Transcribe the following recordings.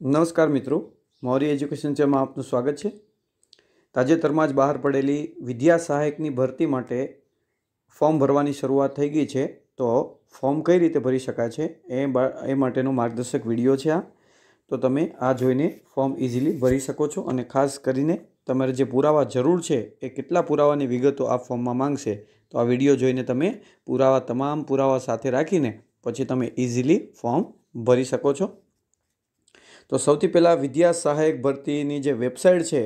નમસ્કાર મિત્રો મૌર્ય એજ્યુકેશન ચેમાં આપનું સ્વાગત છે તાજેતરમાં જ બહાર પડેલી વિદ્યા સહાયકની ભરતી માટે ફોર્મ ભરવાની શરૂઆત થઈ ગઈ છે તો ફોર્મ કઈ રીતે ભરી શકાય છે એ એ માટેનો માર્ગદર્શક વિડીયો છે આ તો તમે આ જોઈને ફોર્મ ઇઝીલી ભરી શકો છો અને ખાસ કરીને તમારે જે પુરાવા જરૂર છે એ કેટલા પુરાવાની વિગતો આ ફોર્મમાં માંગશે તો આ વિડીયો જોઈને તમે પુરાવા તમામ પુરાવા સાથે રાખીને પછી તમે ઇઝીલી ફોર્મ ભરી શકો છો તો સૌથી પહેલાં વિદ્યા સહાયક ભરતીની જે વેબસાઇટ છે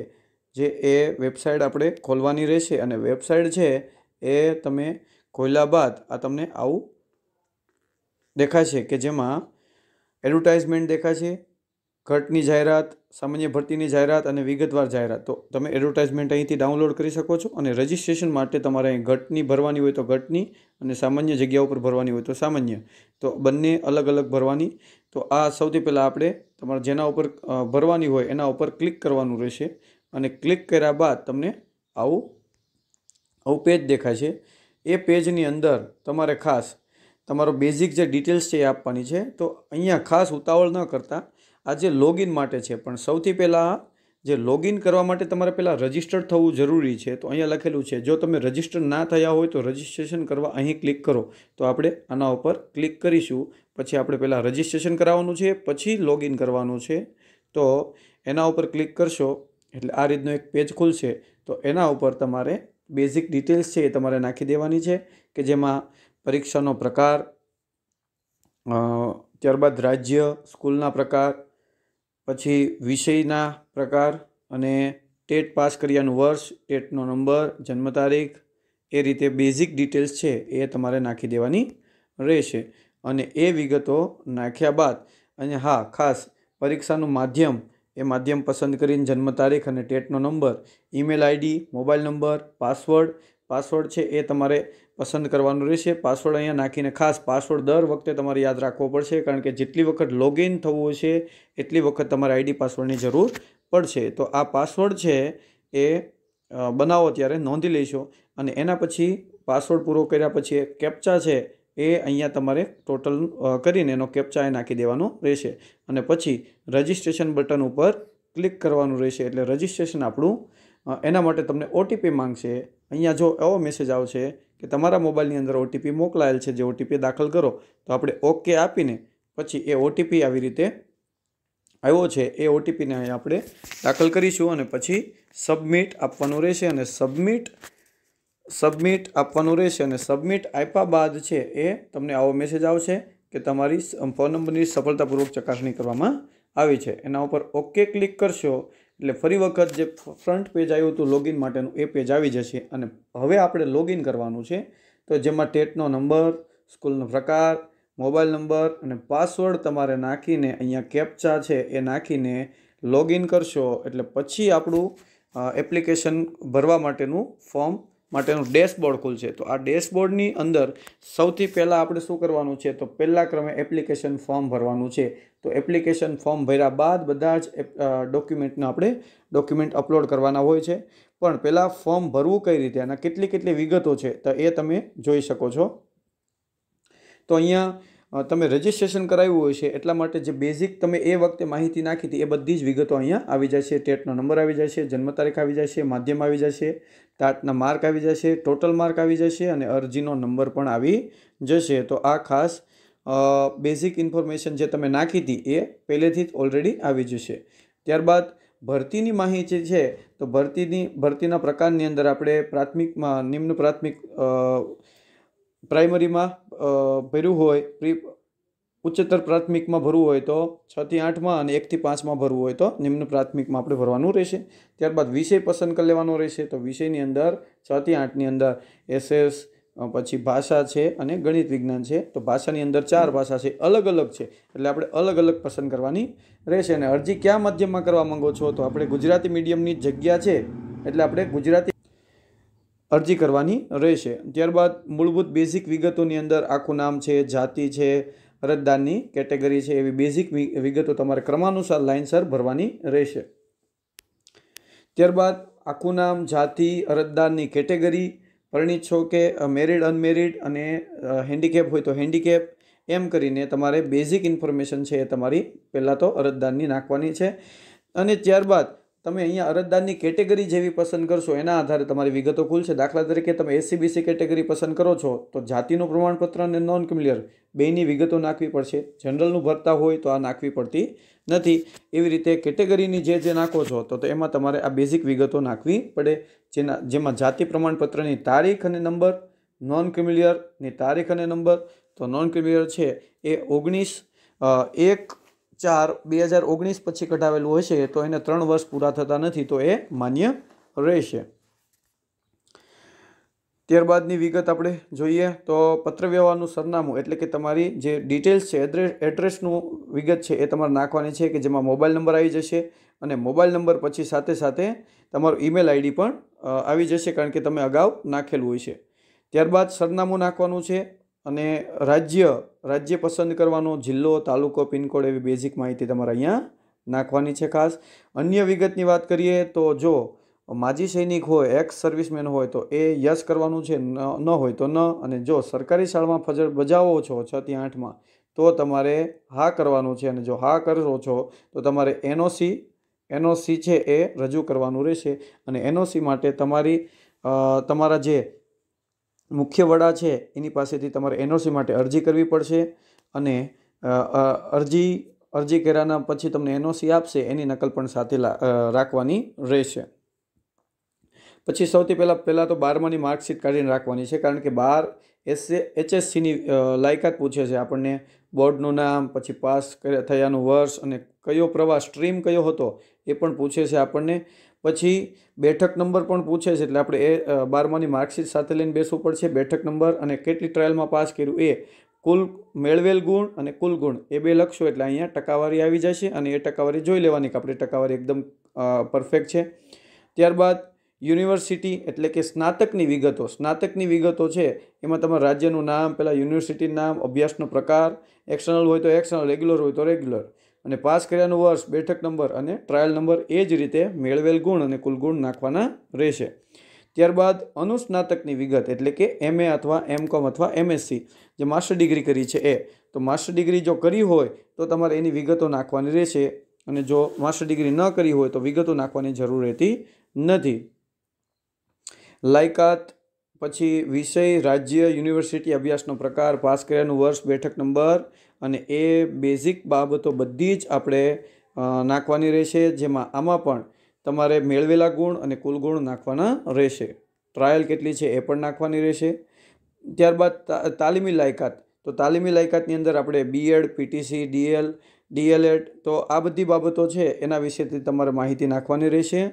જે એ વેબસાઇટ આપણે ખોલવાની રહેશે અને વેબસાઇટ છે એ તમે ખોલ્યા બાદ આ તમને આવું દેખાશે કે જેમાં એડવર્ટાઇઝમેન્ટ દેખાશે ઘટની જાહેરાત સામાન્ય ભરતીની જાહેરાત અને વિગતવાર જાહેરાત તો તમે એડવર્ટાઇઝમેન્ટ અહીંથી ડાઉનલોડ કરી શકો છો અને રજિસ્ટ્રેશન માટે તમારે અહીં ઘટની ભરવાની હોય તો ઘટની અને સામાન્ય જગ્યા ઉપર ભરવાની હોય તો સામાન્ય તો બંને અલગ અલગ ભરવાની તો આ સૌથી પહેલાં આપણે તમારે જેના ઉપર ભરવાની હોય એના ઉપર ક્લિક કરવાનું રહેશે અને ક્લિક કર્યા બાદ તમને આવું આવું પેજ દેખાશે એ પેજની અંદર તમારે ખાસ તમારો બેઝિક જે ડિટેલ્સ છે એ આપવાની છે તો અહીંયા ખાસ ઉતાવળ ન કરતાં આ જે લોગિન માટે છે પણ સૌથી પહેલાં જે લોગિન કરવા માટે તમારે પહેલાં રજિસ્ટર થવું જરૂરી છે તો અહીંયા લખેલું છે જો તમે રજિસ્ટર ના થયા હોય તો રજિસ્ટ્રેશન કરવા અહીં ક્લિક કરો તો આપણે આના ઉપર ક્લિક કરીશું પછી આપણે પહેલાં રજિસ્ટ્રેશન કરાવવાનું છે પછી લોગિન કરવાનું છે તો એના ઉપર ક્લિક કરશો એટલે આ રીતનો એક પેજ ખુલશે તો એના ઉપર તમારે બેઝિક ડિટેલ્સ છે એ તમારે નાખી દેવાની છે કે જેમાં પરીક્ષાનો પ્રકાર ત્યારબાદ રાજ્ય સ્કૂલના પ્રકાર પછી વિષયના પ્રકાર અને ટેટ પાસ કર્યાનું વર્ષ ટેટનો નંબર જન્મ તારીખ એ રીતે બેઝિક ડિટેલ્સ છે એ તમારે નાખી દેવાની રહેશે અને એ વિગતો નાખ્યા બાદ અને હા ખાસ પરીક્ષાનું માધ્યમ એ માધ્યમ પસંદ કરીને જન્મ તારીખ અને ટેટનો number email ID mobile number password password છે એ તમારે પસંદ કરવાનું રહેશે પાસવર્ડ અહીંયા નાખીને ખાસ પાસવર્ડ દર વખતે તમારે યાદ રાખવો પડશે કારણ કે જેટલી વખત લોગિન થવું છે એટલી વખત તમારે આઈડી પાસવર્ડની જરૂર પડશે તો આ પાસવર્ડ છે એ બનાવો ત્યારે નોંધી લેશો અને એના પછી પાસવર્ડ પૂરો કર્યા પછી કેપ્ચા છે એ અહીંયા તમારે ટોટલ કરીને એનો કેપ્ચા એ નાખી દેવાનો રહેશે અને પછી રજિસ્ટ્રેશન બટન ઉપર ક્લિક કરવાનું રહેશે એટલે રજિસ્ટ્રેશન આપણું એના માટે તમને ઓટીપી માંગશે અહીંયા જો એવો મેસેજ આવશે કે તમારા મોબાઈલની અંદર ઓટીપી મોકલાયેલ છે જે ઓટીપી દાખલ કરો તો આપણે ઓકે આપીને પછી એ ઓટીપી આવી રીતે આવ્યો છે એ ઓટીપીને અહીં આપણે દાખલ કરીશું અને પછી સબમિટ આપવાનું રહેશે અને સબમિટ સબમિટ આપવાનું રહેશે અને સબમિટ આપ્યા બાદ છે એ તમને આવો મેસેજ આવશે કે તમારી ફોન નંબરની સફળતાપૂર્વક ચકાસણી કરવામાં આવી છે એના ઉપર ઓકે ક્લિક કરશો એટલે ફરી વખત જે ફ્રન્ટ પેજ આવ્યું હતું લોગિન માટેનું એ પેજ આવી જશે અને હવે આપણે લોગિન કરવાનું છે તો જેમાં ટેટનો નંબર સ્કૂલનો પ્રકાર મોબાઈલ નંબર અને પાસવર્ડ તમારે નાખીને અહીંયા કેપ્ચા છે એ નાખીને લોગિન કરશો એટલે પછી આપણું એપ્લિકેશન ભરવા માટેનું ફોર્મ માટેનું ડેશબોર્ડ ખુલશે તો આ ડેશબોર્ડની અંદર સૌથી પહેલાં આપણે શું કરવાનું છે તો પહેલાં ક્રમે એપ્લિકેશન ફોર્મ ભરવાનું છે તો એપ્લિકેશન ફોર્મ ભર્યા બાદ બધા જ ડોક્યુમેન્ટને આપણે ડોક્યુમેન્ટ અપલોડ કરવાના હોય છે પણ પહેલાં ફોર્મ ભરવું કઈ રીતે અને કેટલી કેટલી વિગતો છે તો એ તમે જોઈ શકો છો તો અહીંયા તમે રજિસ્ટ્રેશન કરાવ્યું હોય છે એટલા માટે જે બેઝિક તમે એ વખતે માહિતી નાખી હતી એ બધી જ વિગતો અહીંયા આવી જાય છે ટેટનો નંબર આવી જાય છે જન્મ તારીખ આવી જાય છે માધ્યમ આવી જાય છે ટાટના માર્ક આવી જશે ટોટલ માર્ક આવી જશે અને અરજીનો નંબર પણ આવી જશે તો આ ખાસ બેઝિક ઇન્ફોર્મેશન જે તમે નાખી હતી એ પહેલેથી જ ઓલરેડી આવી જશે ત્યારબાદ ભરતીની માહિતી છે તો ભરતીની ભરતીના પ્રકારની અંદર આપણે પ્રાથમિકમાં નિમ્ન પ્રાથમિક પ્રાઇમરીમાં ભર્યું હોય પ્રી ઉચ્ચતર પ્રાથમિકમાં ભરવું હોય તો છથી આઠમાં અને એકથી પાંચમાં ભરવું હોય તો નિમ્ન પ્રાથમિકમાં આપણે ભરવાનું રહેશે ત્યારબાદ વિષય પસંદ કરી લેવાનો રહેશે તો વિષયની અંદર છથી આઠની અંદર એસએસ પછી ભાષા છે અને ગણિત વિજ્ઞાન છે તો ભાષાની અંદર ચાર ભાષા છે અલગ અલગ છે એટલે આપણે અલગ અલગ પસંદ કરવાની રહેશે અને અરજી કયા માધ્યમમાં કરવા માંગો છો તો આપણે ગુજરાતી મીડિયમની જગ્યા છે એટલે આપણે ગુજરાતી અરજી કરવાની રહેશે ત્યારબાદ મૂળભૂત બેઝિક વિગતોની અંદર આખું નામ છે જાતિ છે અરજદારની કેટેગરી છે એવી બેઝિક વિગતો તમારે ક્રમાનુસાર લાઇનસર ભરવાની રહેશે ત્યારબાદ આખું નામ જાતિ અરજદારની કેટેગરી પરણિત છો કે મેરિડ અનમેરિડ અને હેન્ડીકેપ હોય તો હેન્ડીકેપ એમ કરીને તમારે બેઝિક ઇન્ફોર્મેશન છે એ તમારી પહેલાં તો અરજદારની નાખવાની છે અને ત્યારબાદ તમે અહીંયા અરજદારની કેટેગરી જેવી પસંદ કરશો એના આધારે તમારી વિગતો ખુલશે દાખલા તરીકે તમે એસીબીસી કેટેગરી પસંદ કરો છો તો જાતિનું પ્રમાણપત્ર અને નોન ક્લિયર બેની વિગતો નાખવી પડશે જનરલનું ભરતા હોય તો આ નાખવી પડતી નથી એવી રીતે કેટેગરીની જે જે નાખો છો તો એમાં તમારે આ બેઝિક વિગતો નાખવી પડે જેના જેમાં જાતિ પ્રમાણપત્રની તારીખ અને નંબર નોન ક્રિમિલિયરની તારીખ અને નંબર તો નોન ક્રિમિલિયર છે એ ઓગણીસ એક ચાર બે હજાર ઓગણીસ પછી કઢાવેલું હશે તો એને ત્રણ વર્ષ પૂરા થતા નથી તો એ માન્ય રહેશે ત્યારબાદની વિગત આપણે જોઈએ તો પત્ર વ્યવહારનું સરનામું એટલે કે તમારી જે ડિટેલ્સ છે એડ્રેસ એડ્રેસનું વિગત છે એ તમારે નાખવાની છે કે જેમાં મોબાઈલ નંબર આવી જશે અને મોબાઈલ નંબર પછી સાથે સાથે તમારું ઈમેલ આઈડી પણ આવી જશે કારણ કે તમે અગાઉ નાખેલું હોય છે ત્યારબાદ સરનામું નાખવાનું છે અને રાજ્ય રાજ્ય પસંદ કરવાનો જિલ્લો તાલુકો પિનકોડ એવી બેઝિક માહિતી તમારે અહીંયા નાખવાની છે ખાસ અન્ય વિગતની વાત કરીએ તો જો માજી સૈનિક હોય એક્સ સર્વિસમેન હોય તો એ યસ કરવાનું છે ન હોય તો ન અને જો સરકારી શાળામાં ફજર બજાવો છો છથી આઠમાં તો તમારે હા કરવાનું છે અને જો હા કરો છો તો તમારે એનઓસી એનઓસી છે એ રજૂ કરવાનું રહેશે અને એનઓસી માટે તમારી તમારા જે મુખ્ય વડા છે એની પાસેથી તમારે એનઓસી માટે અરજી કરવી પડશે અને અરજી અરજી કર્યાના પછી તમને એનઓસી આપશે એની નકલ પણ સાથે રાખવાની રહેશે પછી સૌથી પહેલાં પહેલાં તો બારમાની માર્કશીટ કાઢીને રાખવાની છે કારણ કે બાર એસએ એચએસસીની લાયકાત પૂછે છે આપણને બોર્ડનું નામ પછી પાસ થયાનું વર્ષ અને કયો પ્રવાસ સ્ટ્રીમ કયો હતો એ પણ પૂછે છે આપણને પછી બેઠક નંબર પણ પૂછે છે એટલે આપણે એ બારમાની માર્કશીટ સાથે લઈને બેસવું પડશે બેઠક નંબર અને કેટલી ટ્રાયલમાં પાસ કર્યું એ કુલ મેળવેલ ગુણ અને કુલ ગુણ એ બે લખશો એટલે અહીંયા ટકાવારી આવી જશે અને એ ટકાવારી જોઈ લેવાની કે આપણી ટકાવારી એકદમ પરફેક્ટ છે ત્યારબાદ યુનિવર્સિટી એટલે કે સ્નાતકની વિગતો સ્નાતકની વિગતો છે એમાં તમારા રાજ્યનું નામ પહેલાં યુનિવર્સિટીનું નામ અભ્યાસનો પ્રકાર એક્સટર્નલ હોય તો એક્સટર્નલ રેગ્યુલર હોય તો રેગ્યુલર અને પાસ કર્યાનું વર્ષ બેઠક નંબર અને ટ્રાયલ નંબર એ જ રીતે મેળવેલ ગુણ અને કુલ ગુણ નાખવાના રહેશે ત્યારબાદ અનુસ્નાતકની વિગત એટલે કે એમએ અથવા એમ કોમ અથવા એમએસસી જે માસ્ટર ડિગ્રી કરી છે એ તો માસ્ટર ડિગ્રી જો કરી હોય તો તમારે એની વિગતો નાખવાની રહેશે અને જો માસ્ટર ડિગ્રી ન કરી હોય તો વિગતો નાખવાની જરૂર રહેતી નથી લાયકાત પછી વિષય રાજ્ય યુનિવર્સિટી અભ્યાસનો પ્રકાર પાસ કર્યાનું વર્ષ બેઠક નંબર અને એ બેઝિક બાબતો બધી જ આપણે નાખવાની રહેશે જેમાં આમાં પણ તમારે મેળવેલા ગુણ અને કુલ ગુણ નાખવાના રહેશે ટ્રાયલ કેટલી છે એ પણ નાખવાની રહેશે ત્યારબાદ તાલીમી લાયકાત તો તાલીમી લાયકાતની અંદર આપણે બીએડ પીટીસી ડીએલ ડીએલએડ તો આ બધી બાબતો છે એના વિશેથી તમારે માહિતી નાખવાની રહેશે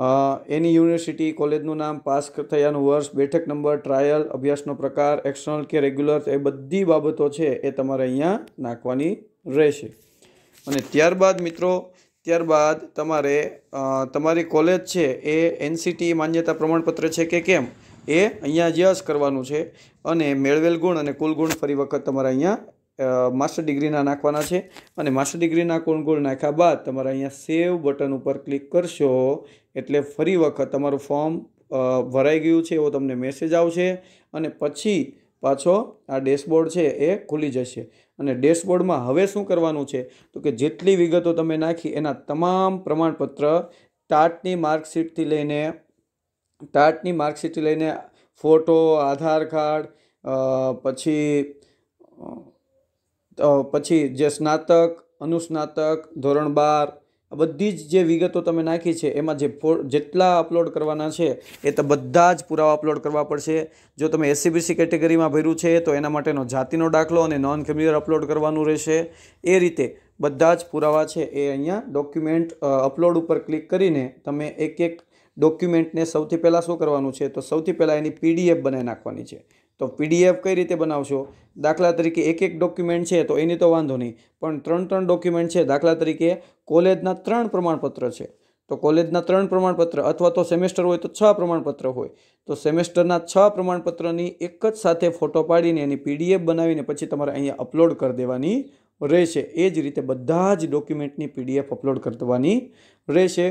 એની યુનિવર્સિટી કોલેજનું નામ પાસ થયાનું વર્ષ બેઠક નંબર ટ્રાયલ અભ્યાસનો પ્રકાર એક્સટર્નલ કે રેગ્યુલર એ બધી બાબતો છે એ તમારે અહીંયા નાખવાની રહેશે અને ત્યારબાદ મિત્રો ત્યારબાદ તમારે તમારી કોલેજ છે એ એનસીટી માન્યતા પ્રમાણપત્ર છે કે કેમ એ અહીંયા અભ્યાસ કરવાનું છે અને મેળવેલ ગુણ અને કુલ ગુણ ફરી વખત તમારે અહીંયા માસ્ટર ડિગ્રીના નાખવાના છે અને માસ્ટર ડિગ્રીના કોણ ગોળ નાખ્યા બાદ તમારે અહીંયા સેવ બટન ઉપર ક્લિક કરશો એટલે ફરી વખત તમારું ફોર્મ ભરાઈ ગયું છે એવો તમને મેસેજ આવશે અને પછી પાછો આ ડેશબોર્ડ છે એ ખુલી જશે અને ડેશબોર્ડમાં હવે શું કરવાનું છે તો કે જેટલી વિગતો તમે નાખી એના તમામ પ્રમાણપત્ર ટાટની માર્કશીટથી લઈને ટાટની માર્કશીટથી લઈને ફોટો આધાર કાર્ડ પછી પછી જે સ્નાતક અનુસ્નાતક ધોરણ બાર બધી જ જે વિગતો તમે નાખી છે એમાં જે ફો જેટલા અપલોડ કરવાના છે એ તો બધા જ પુરાવા અપલોડ કરવા પડશે જો તમે એસસીબીસી કેટેગરીમાં ભર્યું છે તો એના માટેનો જાતિનો દાખલો અને નોન ક્રિમિનલ અપલોડ કરવાનું રહેશે એ રીતે બધા જ પુરાવા છે એ અહીંયા ડોક્યુમેન્ટ અપલોડ ઉપર ક્લિક કરીને તમે એક એક ડોક્યુમેન્ટને સૌથી પહેલાં શું કરવાનું છે તો સૌથી પહેલાં એની પીડીએફ બનાવી નાખવાની છે તો પીડીએફ કઈ રીતે બનાવશો દાખલા તરીકે એક એક ડોક્યુમેન્ટ છે તો એની તો વાંધો નહીં પણ ત્રણ ત્રણ ડોક્યુમેન્ટ છે દાખલા તરીકે કોલેજના ત્રણ પ્રમાણપત્ર છે તો કોલેજના ત્રણ પ્રમાણપત્ર અથવા તો સેમેસ્ટર હોય તો છ પ્રમાણપત્ર હોય તો સેમેસ્ટરના છ પ્રમાણપત્રની એક જ સાથે ફોટો પાડીને એની પીડીએફ બનાવીને પછી તમારે અહીંયા અપલોડ કરી દેવાની રહેશે એ જ રીતે બધા જ ડોક્યુમેન્ટની પીડીએફ અપલોડ કરવાની રહેશે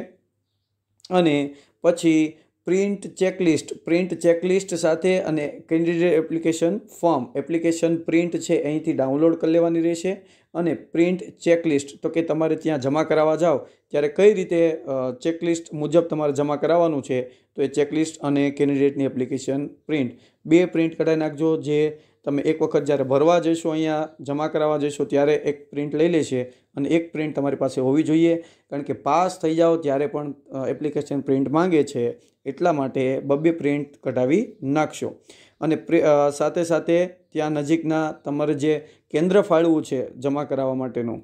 અને પછી પ્રિન્ટ ચેકલિસ્ટ પ્રિન્ટ ચેકલિસ્ટ સાથે અને candidate application form application print છે અહીંથી ડાઉનલોડ કરી લેવાની રહેશે અને પ્રિન્ટ ચેકલિસ્ટ તો કે તમારે ત્યાં જમા કરાવવા જાઓ ત્યારે કઈ રીતે ચેકલિસ્ટ મુજબ તમારે જમા કરાવવાનું છે તો એ ચેકલિસ્ટ અને કેન્ડિડેટની એપ્લિકેશન પ્રિન્ટ બે પ્રિન્ટ કઢાવી નાખજો જે તમે એક વખત જ્યારે ભરવા જશો અહીંયા જમા કરાવવા જશો ત્યારે એક પ્રિન્ટ લઈ લેશે અને એક પ્રિન્ટ તમારી પાસે હોવી જોઈએ કારણ કે પાસ થઈ જાઓ ત્યારે પણ એપ્લિકેશન પ્રિન્ટ માંગે છે એટલા માટે બબ્બે પ્રિન્ટ કઢાવી નાખશો અને સાથે સાથે ત્યાં નજીકના તમારે જે કેન્દ્ર ફાળવું છે જમા કરાવવા માટેનું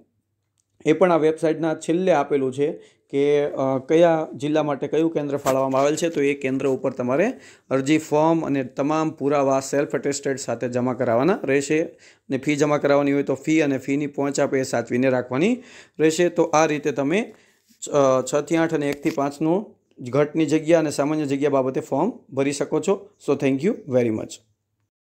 એ પણ આ વેબસાઇટના છેલ્લે આપેલું છે કે કયા જિલ્લા માટે કયું કેન્દ્ર ફાળવવામાં આવેલ છે તો એ કેન્દ્ર ઉપર તમારે અરજી ફોર્મ અને તમામ પુરાવા સેલ્ફ અટેસ્ટેડ સાથે જમા કરાવવાના રહેશે અને ફી જમા કરાવવાની હોય તો ફી અને ફીની પહોંચ આપે એ સાચવીને રાખવાની રહેશે તો આ રીતે તમે છથી આઠ અને એકથી પાંચનું ઘટની જગ્યા અને સામાન્ય જગ્યા બાબતે ફોર્મ ભરી શકો છો so thank you very much